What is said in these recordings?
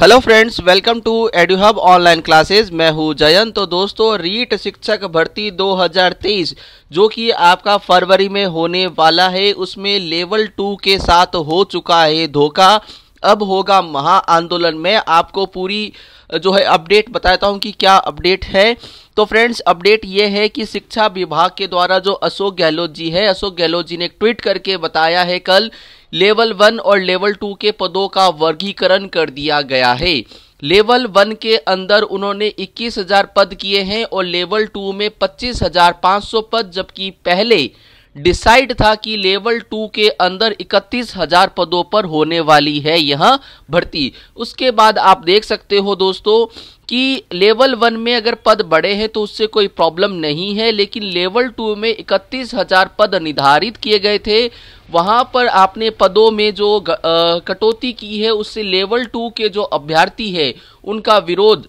hello friends welcome to Eduhub online classes मैं हूं जयंत तो दोस्तों रीट शिक्षक भर्ती 2023 जो कि आपका फरवरी में होने वाला है उसमें लेवल टू के साथ हो चुका है धोखा अब होगा महा आंदोलन में आपको पूरी जो है अपडेट बताता हूँ कि क्या अपडेट है तो फ्रेंड्स अपडेट ये है कि शिक्षा विभाग के द्वारा जो अशोक गहलोत जी है अशोक गहलोत जी ने ट्वीट करके बताया है कल लेवल वन और लेवल टू के पदों का वर्गीकरण कर दिया गया है लेवल वन के अंदर उन्होंने 21,000 पद किए हैं और लेवल टू में 25,500 पद जबकि पहले डिसाइड था कि लेवल टू के अंदर इकतीस हजार पदों पर होने वाली है यह भर्ती उसके बाद आप देख सकते हो दोस्तों कि लेवल वन में अगर पद बड़े हैं तो उससे कोई प्रॉब्लम नहीं है लेकिन लेवल टू में इकतीस हजार पद निर्धारित किए गए थे वहां पर आपने पदों में जो कटौती की है उससे लेवल टू के जो अभ्यर्थी है उनका विरोध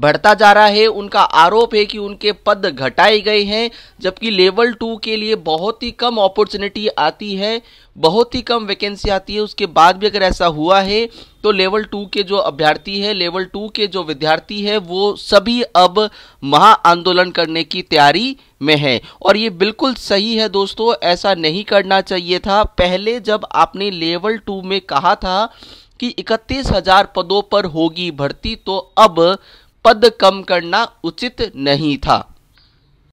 बढ़ता जा रहा है उनका आरोप है कि उनके पद घटाए गए हैं जबकि लेवल टू के लिए बहुत ही कम अपॉर्चुनिटी आती है बहुत ही कम वैकेंसी आती है उसके बाद भी अगर ऐसा हुआ है तो लेवल टू के जो अभ्यर्थी है लेवल टू के जो विद्यार्थी है वो सभी अब महा आंदोलन करने की तैयारी में है और ये बिल्कुल सही है दोस्तों ऐसा नहीं करना चाहिए था पहले जब आपने लेवल टू में कहा था कि इकतीस हजार पदों पर होगी भर्ती तो अब पद कम करना उचित नहीं था